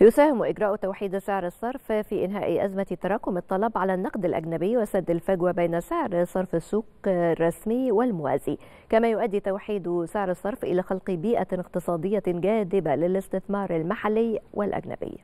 يساهم إجراء توحيد سعر الصرف في إنهاء أزمة تراكم الطلب على النقد الأجنبي وسد الفجوة بين سعر صرف السوق الرسمي والموازي كما يؤدي توحيد سعر الصرف إلى خلق بيئة اقتصادية جاذبة للاستثمار المحلي والأجنبي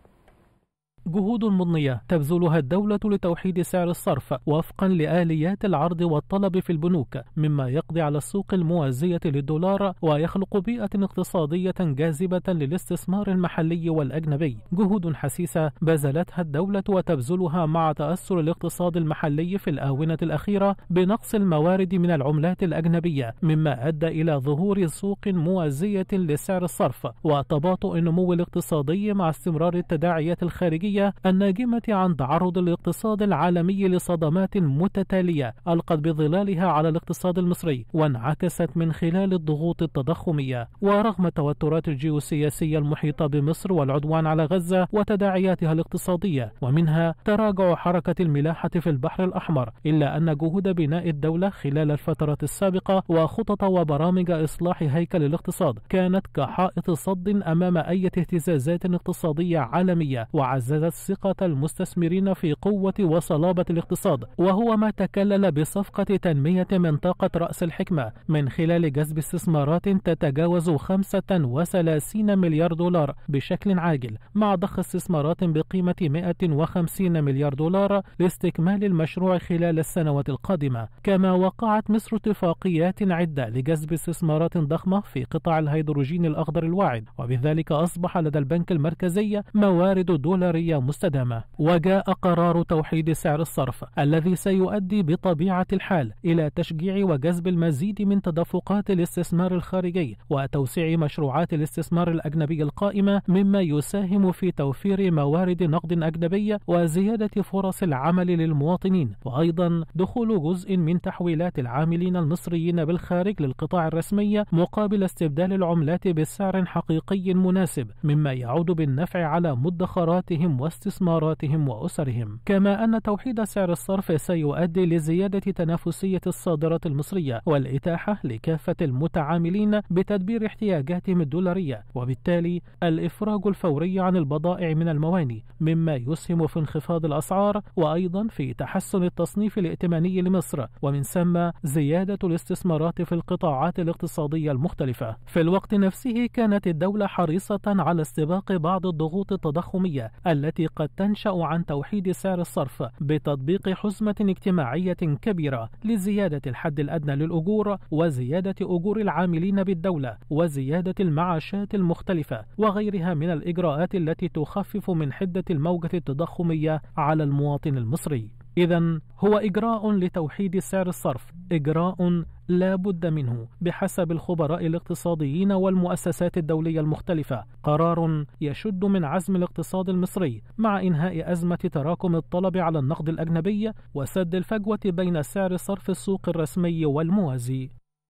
جهود مضنية تبذلها الدولة لتوحيد سعر الصرف وفقا لآليات العرض والطلب في البنوك مما يقضي على السوق الموازية للدولار ويخلق بيئة اقتصادية جاذبة للاستثمار المحلي والأجنبي جهود حسيسة بذلتها الدولة وتبذلها مع تأثر الاقتصاد المحلي في الآونة الأخيرة بنقص الموارد من العملات الأجنبية مما أدى إلى ظهور سوق موازية لسعر الصرف وتباطؤ النمو الاقتصادي مع استمرار التداعيات الخارجية الصينية الناجمة عن تعرض الاقتصاد العالمي لصدمات متتالية ألقت بظلالها على الاقتصاد المصري وانعكست من خلال الضغوط التضخمية ورغم التوترات الجيوسياسية المحيطة بمصر والعدوان على غزة وتداعياتها الاقتصادية ومنها تراجع حركة الملاحة في البحر الأحمر إلا أن جهود بناء الدولة خلال الفترة السابقة وخطط وبرامج إصلاح هيكل الاقتصاد كانت كحائط صد أمام أي اهتزازات اقتصادية عالمية وعززت فقدت ثقة المستثمرين في قوة وصلابة الاقتصاد وهو ما تكلل بصفقة تنمية منطقة رأس الحكمة من خلال جذب استثمارات تتجاوز 35 مليار دولار بشكل عاجل مع ضخ استثمارات بقيمة 150 مليار دولار لاستكمال المشروع خلال السنوات القادمة كما وقعت مصر اتفاقيات عدة لجذب استثمارات ضخمة في قطاع الهيدروجين الأخضر الواعد وبذلك أصبح لدى البنك المركزي موارد دولارية اقتصادية مستدامة وجاء قرار توحيد سعر الصرف الذي سيؤدي بطبيعة الحال إلى تشجيع وجذب المزيد من تدفقات الاستثمار الخارجي وتوسيع مشروعات الاستثمار الأجنبي القائمة مما يساهم في توفير موارد نقد أجنبية وزيادة فرص العمل للمواطنين وأيضا دخول جزء من تحويلات العاملين المصريين بالخارج للقطاع الرسمي مقابل استبدال العملات بسعر حقيقي مناسب مما يعود بالنفع على مدخراتهم واستثماراتهم وأسرهم كما أن توحيد سعر الصرف سيؤدي لزيادة تنافسية الصادرات المصرية والإتاحة لكافة المتعاملين بتدبير احتياجاتهم الدولارية وبالتالي الإفراج الفوري عن البضائع من المواني مما يسهم في انخفاض الأسعار وأيضا في تحسن التصنيف الائتماني لمصر ومن ثم زيادة الاستثمارات في القطاعات الاقتصادية المختلفة في الوقت نفسه كانت الدولة حريصة على استباق بعض الضغوط التضخمية التي التي قد تنشأ عن توحيد سعر الصرف بتطبيق حزمة اجتماعية كبيرة لزيادة الحد الأدنى للأجور وزيادة أجور العاملين بالدولة وزيادة المعاشات المختلفة وغيرها من الإجراءات التي تخفف من حدة الموجة التضخمية على المواطن المصري إذا هو إجراء لتوحيد سعر الصرف إجراء لا بد منه بحسب الخبراء الاقتصاديين والمؤسسات الدولية المختلفة قرار يشد من عزم الاقتصاد المصري مع إنهاء أزمة تراكم الطلب على النقد الأجنبي وسد الفجوة بين سعر صرف السوق الرسمي والموازي